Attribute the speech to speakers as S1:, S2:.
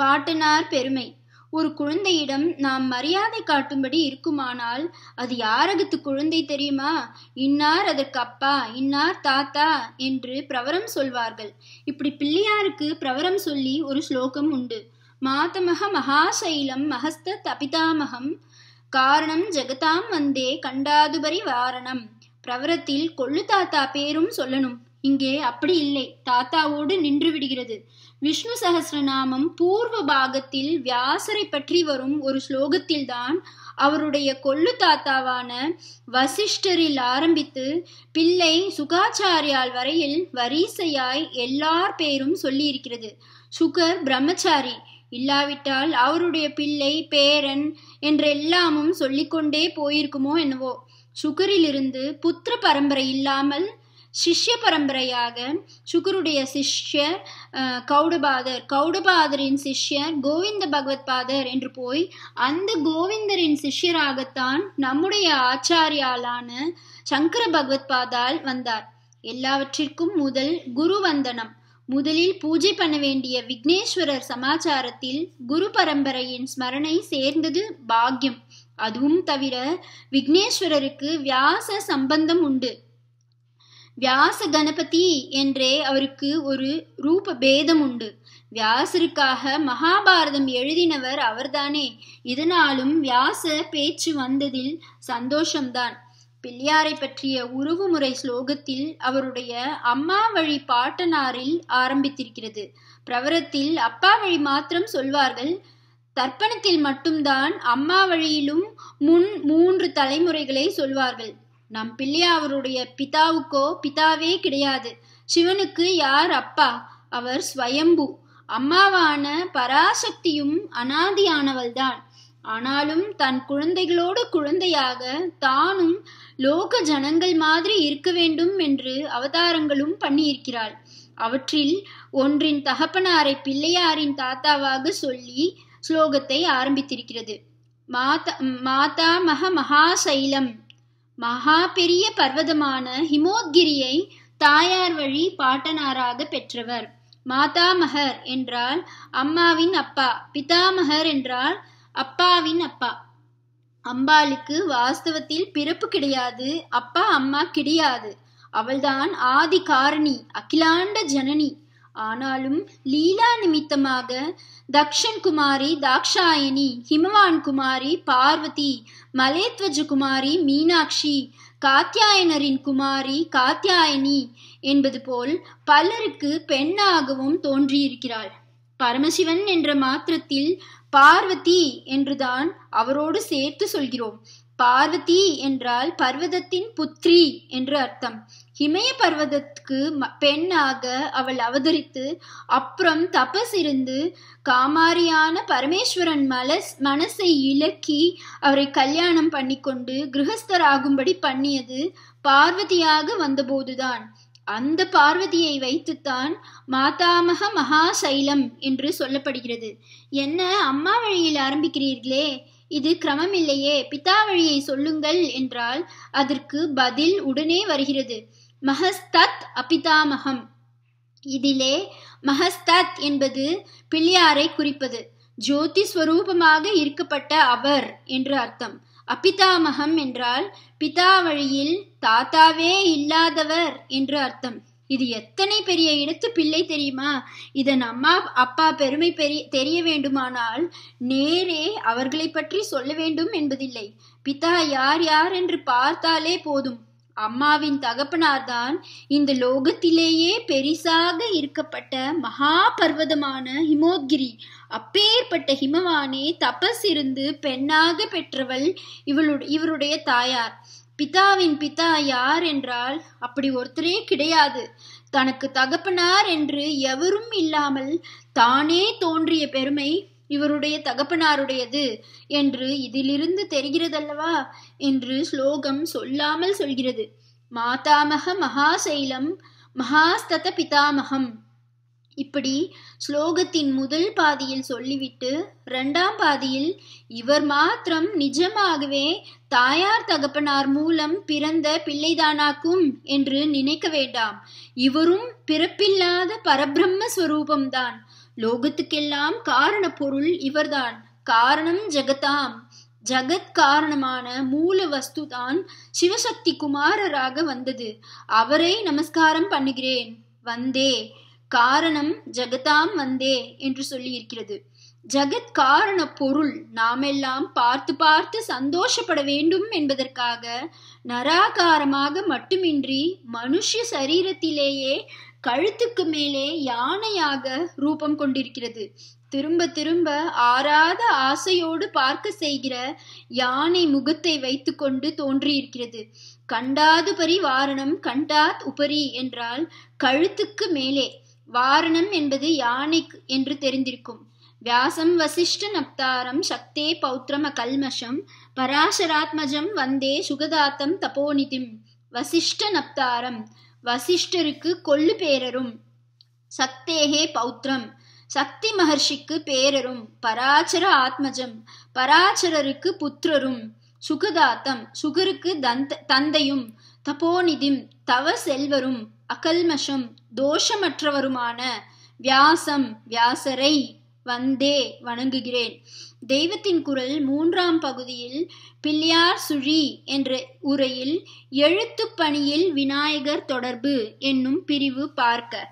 S1: பாட்டனார் பெருமை ஒரு குழந்தையிடம் நாம் மரியாதை காட்டும்படி இருக்குமானால் அது யாரகத்து குழந்தை தெரியுமா இன்னார் அதற்கு அப்பா இன்னார் தாத்தா என்று பிரவரம் சொல்வார்கள் இப்படி பிள்ளையாருக்கு பிரவரம் சொல்லி ஒரு ஸ்லோகம் உண்டு மாதமக மகாசைலம் மகஸ்த தபிதாமகம் காரணம் ஜெகதாம் வந்தே கண்டாதுபரி வாரணம் பிரவரத்தில் கொள்ளு தாத்தா பேரும் சொல்லணும் இங்கே அப்படி இல்லை தாத்தாவோடு நின்று விடுகிறது விஷ்ணு சகசிரநாமம் பூர்வ பாகத்தில் வியாசரை பற்றி வரும் ஒரு ஸ்லோகத்தில்தான் அவருடைய கொள்ளு தாத்தாவான வசிஷ்டரில் ஆரம்பித்து பிள்ளை சுகாச்சாரியால் வரையில் வரிசையாய் எல்லார் பேரும் சொல்லியிருக்கிறது சுகர் பிரம்மச்சாரி இல்லாவிட்டால் அவருடைய பிள்ளை பேரன் என்றெல்லாமும் சொல்லிக்கொண்டே போயிருக்குமோ என்னவோ சுகரிலிருந்து புத்திர பரம்பரை இல்லாமல் சிஷ்ய பரம்பரையாக சுகுருடைய சிஷ்யர் கௌடபாதர் கௌடபாதரின் சிஷ்யர் கோவிந்த பகவத் பாதர் என்று போய் அந்த கோவிந்தரின் சிஷ்யராகத்தான் நம்முடைய ஆச்சாரியாலான சங்கர பகவத் பாதால் வந்தார் எல்லாவற்றிற்கும் முதல் குரு வந்தனம் முதலில் பூஜை பண்ண வேண்டிய விக்னேஸ்வரர் சமாச்சாரத்தில் குரு பரம்பரையின் ஸ்மரணை சேர்ந்தது பாக்யம் அதுவும் தவிர விக்னேஸ்வரருக்கு வியாச சம்பந்தம் உண்டு வியாச கணபதி என்றே அவருக்கு ஒரு ரூப பேதம் உண்டு வியாசருக்காக மகாபாரதம் எழுதினவர் அவர்தானே இதனாலும் வியாச பேச்சு வந்ததில் சந்தோஷம்தான் பிள்ளையாரை பற்றிய உருவுமுறை ஸ்லோகத்தில் அவருடைய அம்மா வழி பாட்டனாரில் ஆரம்பித்திருக்கிறது பிரவரத்தில் அப்பா வழி மாத்திரம் சொல்வார்கள் தர்ப்பணத்தில் மட்டும்தான் அம்மா வழியிலும் முன் மூன்று தலைமுறைகளை சொல்வார்கள் நம் பிள்ளையா அவருடைய பிதாவுக்கோ பிதாவே கிடையாது சிவனுக்கு யார் அப்பா அவர் ஸ்வயம்பு அம்மாவான பராசக்தியும் அனாதியானவள்தான் ஆனாலும் தன் குழந்தைகளோடு குழந்தையாக தானும் லோக ஜனங்கள் மாதிரி இருக்க வேண்டும் என்று அவதாரங்களும் பண்ணியிருக்கிறாள் அவற்றில் ஒன்றின் தகப்பனாரை பிள்ளையாரின் தாத்தாவாக சொல்லி ஸ்லோகத்தை ஆரம்பித்திருக்கிறது மாதா மாதா மக மகாசைலம் மகா பெரிய பர்வதமான ஹிமோத்கிரியை தாயார் வழி பாட்டனாராக பெற்றவர் மாதாமகர் என்றால் அம்மாவின் அப்பா பிதாமகர் என்றால் அப்பாவின் அப்பா அம்பாளுக்கு வாஸ்தவத்தில் பிறப்பு கிடையாது அப்பா அம்மா கிடையாது அவள்தான் ஆதி காரணி அகிலாண்ட ஜனனி ஆனாலும் லீலா நிமித்தமாக தக்ஷன் குமாரி தாக்ஷாயணி ஹிமவான் குமாரி பார்வதி மலேத்வஜ குமாரி மீனாட்சி காத்தியாயனரின் குமாரி காத்தியாயனி என்பது போல் பலருக்கு பெண்ணாகவும் தோன்றியிருக்கிறாள் பரமசிவன் என்ற மாத்திரத்தில் பார்வதி என்றுதான் அவரோடு சேர்த்து சொல்கிறோம் பார்வதி என்றால் பர்வதத்தின் புத்ரி என்று அர்த்தம் இமய பர்வதத்துக்கு பெண்ணாக அவள் அவதரித்து அப்புறம் தபஸ் இருந்து காமாரியான பரமேஸ்வரன் மலஸ் மனசை இலக்கி அவரை கல்யாணம் பண்ணிக்கொண்டு கிரகஸ்தராகும்படி பண்ணியது பார்வதியாக வந்தபோதுதான் அந்த பார்வதியை வைத்துத்தான் மாதாமக மகாசைலம் என்று சொல்லப்படுகிறது என்ன அம்மா வழியில் ஆரம்பிக்கிறீர்களே இது கிரமமில்லையே பித்தாவழியை சொல்லுங்கள் என்றால் அதற்கு பதில் உடனே வருகிறது மகஸ்தத் அபிதாமகம் இதிலே மகஸ்தத் என்பது பிள்ளையாரை குறிப்பது ஜோதி ஸ்வரூபமாக இருக்கப்பட்ட அவர் என்று அர்த்தம் அபிதாமகம் என்றால் பிதாவழியில் தாத்தாவே இல்லாதவர் என்று அர்த்தம் இது எத்தனை பெரிய இடத்து பிள்ளை தெரியுமா இதன் அம்மா அப்பா பெருமை பெரிய தெரிய வேண்டுமானால் நேரே அவர்களை பற்றி சொல்ல வேண்டும் என்பதில்லை பிதா யார் யார் என்று பார்த்தாலே போதும் அம்மாவின் தகப்பனார்தான் இந்த லோகத்திலேயே பெரிசாக இருக்கப்பட்ட மகா பர்வதமான ஹிமோத்கிரி அப்பேற்பட்ட ஹிமவானே தபஸ் இருந்து பெண்ணாக பெற்றவள் இவளுடைய இவருடைய தாயார் பிதாவின் பிதா யார் என்றால் அப்படி ஒருத்தரே கிடையாது தனக்கு தகப்பனார் என்று எவரும் இல்லாமல் தானே தோன்றிய பெருமை இவருடைய தகப்பனாருடையது என்று இதிலிருந்து தெரிகிறதல்லவா என்று ஸ்லோகம் சொல்லாமல் சொல்கிறது மாதாமக மகாசைலம் மகாஸ்தத பிதாமகம் இப்படி ஸ்லோகத்தின் முதல் பாதியில் சொல்லிவிட்டு இரண்டாம் பாதியில் இவர் மாத்திரம் நிஜமாகவே தாயார் தகப்பனார் மூலம் பிறந்த பிள்ளைதானாக்கும் என்று நினைக்க வேண்டாம் இவரும் பிறப்பில்லாத பரபிரம்ம ஸ்வரூபம்தான் லோகத்துக்கெல்லாம் காரண பொருள் இவர்தான் காரணம் ஜெகதாம் ஜகத் காரணமான மூல வஸ்து தான் சிவசக்தி குமாரராக வந்தது அவரை நமஸ்காரம் பண்ணுகிறேன் வந்தே காரணம் ஜெகதாம் வந்தே என்று சொல்லி இருக்கிறது காரண பொருள் நாமெல்லாம் பார்த்து பார்த்து சந்தோஷப்பட வேண்டும் என்பதற்காக நராகாரமாக மட்டுமின்றி மனுஷ சரீரத்திலேயே கழுத்துக்கு மேலே யானையாக ரூபம் கொண்டிருக்கிறது திரும்ப திரும்ப ஆறாத ஆசையோடு பார்க்க செய்கிற யானை முகத்தை வைத்துக்கொண்டு தோன்றியிருக்கிறது கண்டாது பரி வாரணம் கண்டாத் உபரி என்றால் கழுத்துக்கு மேலே வாரணம் என்பது யானை என்று தெரிந்திருக்கும் வியாசம் வசிஷ்ட நப்தாரம் சக்தே பௌத்திரம் கல்மஷம் பராசராத்மஜம் வந்தே சுகதாத்தம் தபோனிதிம் வசிஷ்ட நப்தாரம் வசிஷ்டருக்கு கொள்ளு பேரரும் சக்தேகே பௌத்திரம் சக்தி மகர்ஷிக்கு பேரரும் பராச்சர ஆத்மஜம் பராச்சரருக்கு புத்திரரும் சுகதாத்தம் சுகருக்கு தந்த தந்தையும் தபோனிதிம் தவ செல்வரும் அகல்மஷம் தோஷமற்றவருமான வியாசம் வியாசரை வந்தே வணங்குகிறேன் தெய்வத்தின் குரல் மூன்றாம் பகுதியில் பிள்ளையார் சுழி என்ற உரையில் எழுத்து பணியில் விநாயகர் தொடர்பு என்னும் பிரிவு பார்க்க